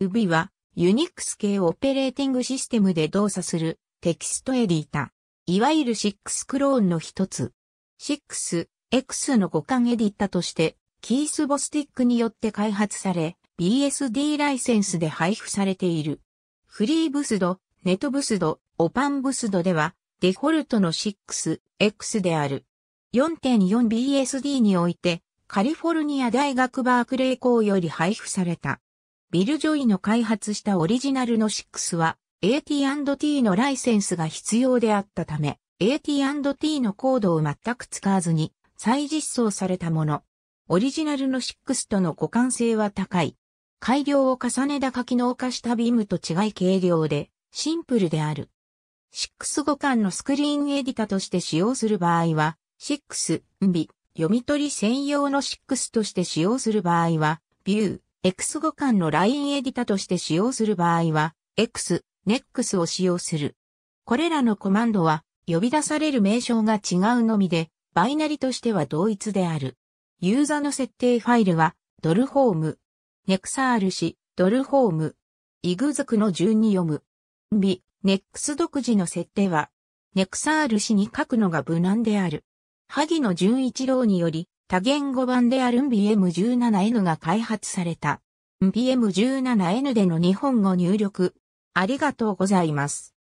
UV はニックス系オペレーティングシステムで動作するテキストエディタ。いわゆる6クローンの一つ。6X の互換エディタとしてキースボスティックによって開発され BSD ライセンスで配布されている。フリーブスド、ネトブスド、オパンブスドではデフォルトの 6X である。4.4BSD においてカリフォルニア大学バークレー校より配布された。ビル・ジョイの開発したオリジナルの6は AT&T のライセンスが必要であったため AT&T のコードを全く使わずに再実装されたもの。オリジナルの6との互換性は高い。改良を重ねた書き脳化したビームと違い軽量でシンプルである。6互換のスクリーンエディタとして使用する場合は、6、ビ、読み取り専用の6として使用する場合は、ビュー、X 互換のラインエディタとして使用する場合は、X、NEX を使用する。これらのコマンドは、呼び出される名称が違うのみで、バイナリとしては同一である。ユーザの設定ファイルは、ドルホーム。ネクサール氏、ドルホーム。イグズクの順に読む。ビ、ネックス独自の設定は、ネクサール氏に書くのが無難である。ギの順一郎により、多言語版である m b m 1 7 n が開発された。m b m 1 7 n での日本語入力。ありがとうございます。